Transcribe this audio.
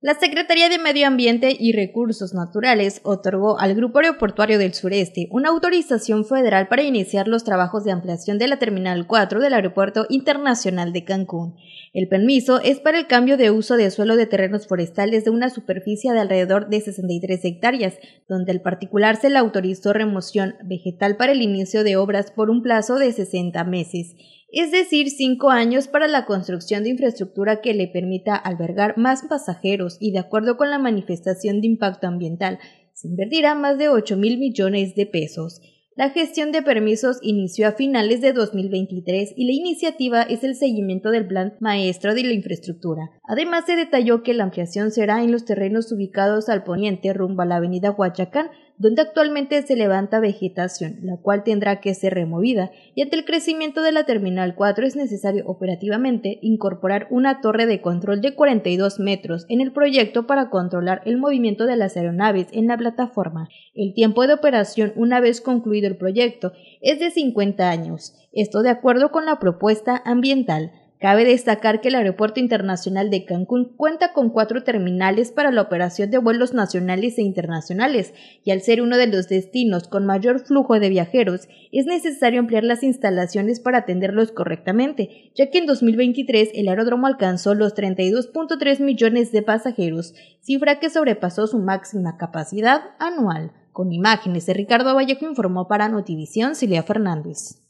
La Secretaría de Medio Ambiente y Recursos Naturales otorgó al Grupo Aeroportuario del Sureste una autorización federal para iniciar los trabajos de ampliación de la Terminal 4 del Aeropuerto Internacional de Cancún. El permiso es para el cambio de uso de suelo de terrenos forestales de una superficie de alrededor de 63 hectáreas, donde el particular se le autorizó remoción vegetal para el inicio de obras por un plazo de 60 meses es decir, cinco años para la construcción de infraestructura que le permita albergar más pasajeros y de acuerdo con la manifestación de impacto ambiental, se invertirá más de ocho mil millones de pesos. La gestión de permisos inició a finales de 2023 y la iniciativa es el seguimiento del plan maestro de la infraestructura. Además, se detalló que la ampliación será en los terrenos ubicados al poniente rumbo a la avenida Huachacán, donde actualmente se levanta vegetación, la cual tendrá que ser removida, y ante el crecimiento de la Terminal 4 es necesario operativamente incorporar una torre de control de 42 metros en el proyecto para controlar el movimiento de las aeronaves en la plataforma. El tiempo de operación una vez concluido el proyecto es de 50 años, esto de acuerdo con la propuesta ambiental. Cabe destacar que el Aeropuerto Internacional de Cancún cuenta con cuatro terminales para la operación de vuelos nacionales e internacionales, y al ser uno de los destinos con mayor flujo de viajeros, es necesario ampliar las instalaciones para atenderlos correctamente, ya que en 2023 el aeródromo alcanzó los 32.3 millones de pasajeros, cifra que sobrepasó su máxima capacidad anual. Con imágenes de Ricardo Vallejo informó para Notivisión Silvia Fernández.